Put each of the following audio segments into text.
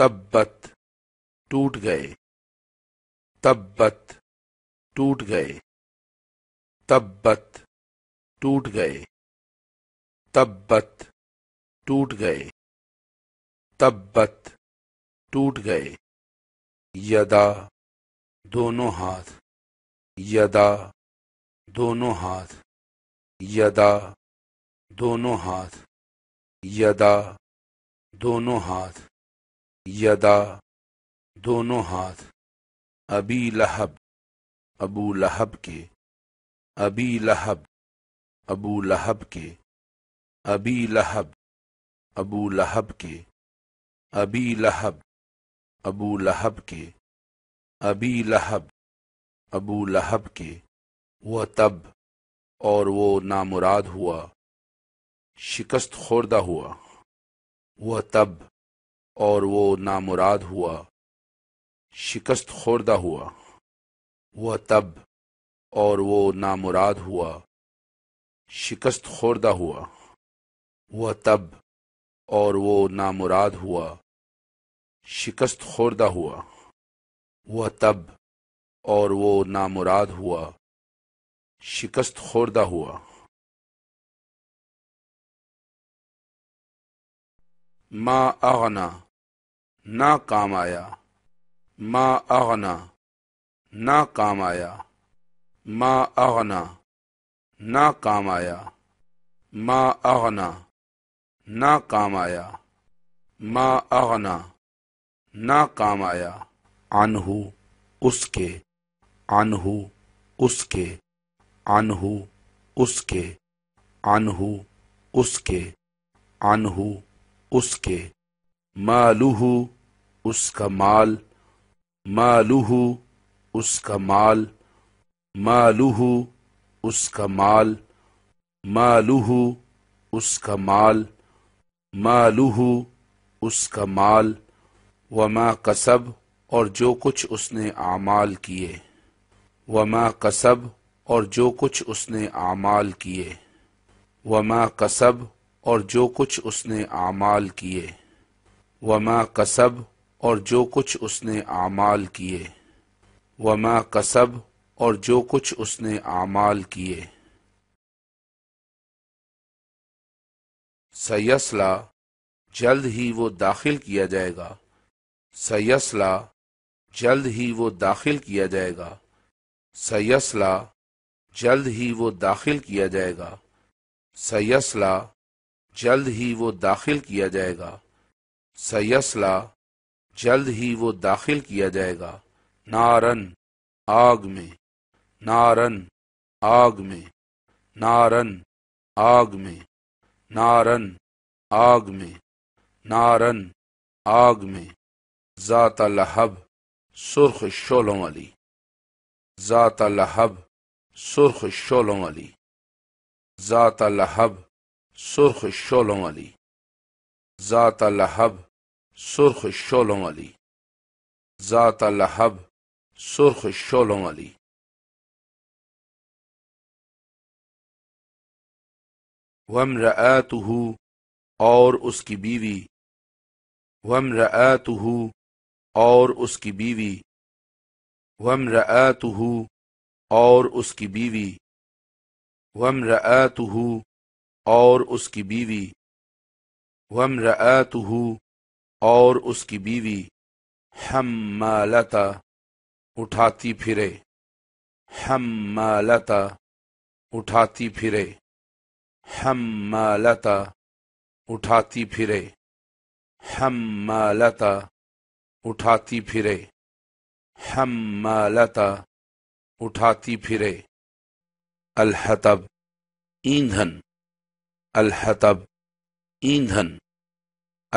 تبت ٹوٹ گئے تبت ٹوٹ گئے تبت ٹوٹ گئے تبت ٹوٹ گئے تبت ٹوٹ گئے یدا دونوں ہاتھ یدا دونوں ہاتھ یدا دونوں ہاتھ یدا دونوں ہاتھ یدا دونوں ہاتھ ابی لہب ابو لہب کے ابی لہب ابو لہب کے ابی لہب ابو لہب کے ابی لہب ابو لہب کے ابی لہب ابو لہب کے وہ تب اور وہ نامراد ہوا شکست خوردہ ہوا وہ تب اور وہ نامراد ہوا شکست خوردہ ہوا وہ تب اور وہ نامراد ہوا شکست خوردہ ہوا وہ تب اور وہ نامراد ہوا شکست خوردہ ہوا وہ تب اور وہ نامراد ہوا شکست خوردہ ہوا ما اغنا نہ کام آیا ما اغنا نہ کام آیا ما اغنا نہ کام آیا ما اغنا نہ کام آیا ما اغنا نہ کام آیا ان کے انہوں اس کے انہوں اس کے انہوں اس کے آنہ اس کے مالوہ اس کا مال مالوہ اس کا مال مالوہ اس کا مال مالوہ اس کا مال مالوہ اس کا مال وما کسب قصب اور جو کچھ اس نے اعمال کیے وما کسب اور جو کچھ اس نے اعمال کیے وما کسب اور جو کچھ اس نے اعمال کیے وما کسب اور جو کچھ اس نے اعمال کیے وما کسب اور جو کچھ اس نے اعمال کیے سیسلا جلد ہی وہ داخل کیا جائے گا سیسلا جلد ہی وہ داخل کیا جائے گا سیسلا جلد ہی وہ داخل کیا جائے گا سیسلا جلد ہی وہ داخل کیا جائے گا سیسلا جلد ہی وہ داخل کیا جائے گا نارن آگ میں نارن آگ میں نارن آگ میں نارن آگ میں نارن آگ میں ذات لہب سرخ شولوں والی ذات لہب سرخ شولوں والی ذات لہب سرخ شولوں والی ذات لہب سرخ شولوں والی ذات لہب سرخ شولوں والی وم اور اس کی بیوی وم اور اس کی بیوی وم اور اس کی بیوی وم اور اس کی بیوی وم اور اس کی بیوی ہمتا اٹھاتی پھرے ہمتا اٹھاتی پھرے ہمتا اٹھاتی پھرے ہمتا اٹھاتی پھرے ہمتا اٹھاتی پھرے الحطب ایندھن الحطب ایندھن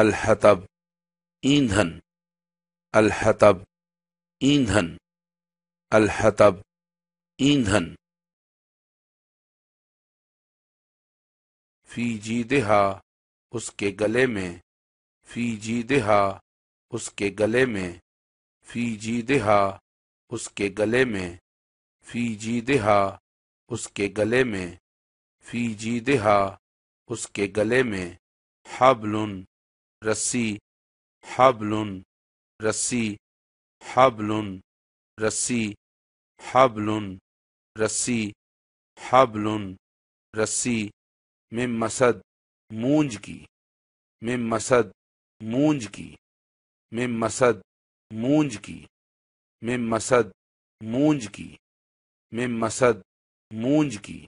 الحطب ایندھن الحطب ایندھن الحطب ایندھن فی جی دہا اس کے گلے میں فی جی دہا اس کے گلے میں فی جی دہا اس کے گلے میں فی جی دہا اس کے گلے میں فی جی دہا اس کے گلے میں حبل رسی حبل رسی حبل رسی حبل رسی حبل رسی میں مسد مونج کی میں مسد مونج کی میں مسد مونج کی میں مسد مونج کی میں مسد مونج کی